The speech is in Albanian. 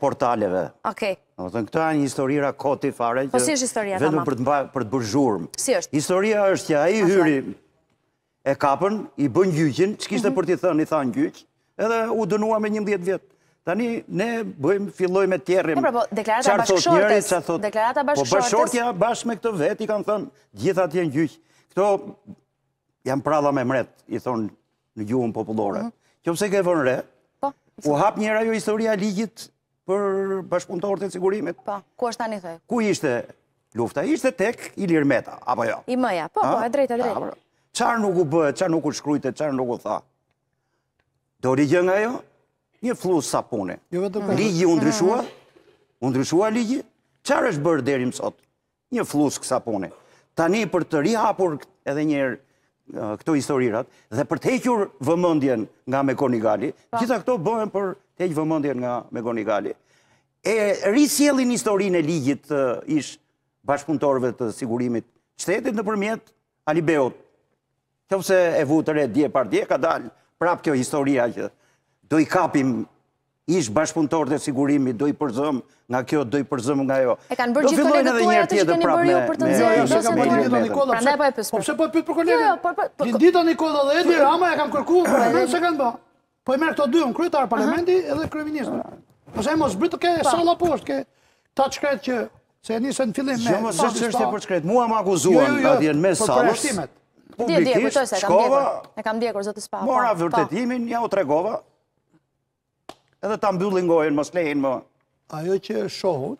portaleve. Okej. Në më thënë, këta një historira koti fare. Po si është historia, tamam? Vendur për të bërgjurëm. Si është? Historia është që a po hyri e kapën, i bën gjyqin, që kishtë mhm. për t'i thënë, i thënë gjyq, edhe u dënua me një mdjetë vjetë. Tani, ne bëjmë, filloj me tjerim. Në po prapo, deklarata bashkëshortës. Po bashkëshortja bashkë me këtë vetë, i kanë thënë, gjitha t'i gjyq. në gjyqë. Këto me mretë, i thonë në gjuhën populore. Kjo mhm. ke vënë re, po, u hapë njëra jo historia ligjit për bashkëpunëtorët e sigurimit. Po, ku është tani thoj? Ku ishte lufta? Ishte tek Ilir Meta, apo jo? I mëja, po, po, e drejtë, e drejtë. Qar po. nuk u bëhe, qarë nuk u shkryte, qarë nuk u tha? Do rigje nga jo? Një flusë sa pune. Ligi u ndryshua? U ndryshua ligi? qarë është bërë deri mësot? Një flusë kësa pune. Tani për të ri hapur edhe njerë këto historirat, dhe për të hequr vëmëndjen nga me Konigali, po. gjitha këto bëhen për heqë vëmëndje nga Megoni Gali. E risjeli historinë e ligjit ishë bashkëpuntorëve të sigurimit qëtetit në përmjet Alibeot. Të e vutër e dje par dje, ka dalë prapë kjo historia që do i kapim ishë bashkëpuntorët e sigurimit, do i përzëm nga kjo, do i përzëm nga jo. E kanë bërë gjithë kolegët të ujëra të që keni bërë ju për të nëzirë. Pra, po po po jo, jo, se kam bërë gjithë kolegët të për të nëzirë. Jo, jo, jo, jo, jo, jo, jo, jo, jo, jo, Po i merë këto dy, unë kryetarë parlamenti edhe kryeministë. Përse po e mos zbritë ke sala poshtë, ke ta të shkretë që se e njëse në fillim me... Jo, së është e për shkretë, mua më akuzuan nga jo, jo, jo, djenë me salës, publikisht, shkova... E kam djekur, zëtë spa. Mora po. vërtetimin, ja u tregova, edhe ta mbyllin gojnë, mos lehin më... Ajo që shohut,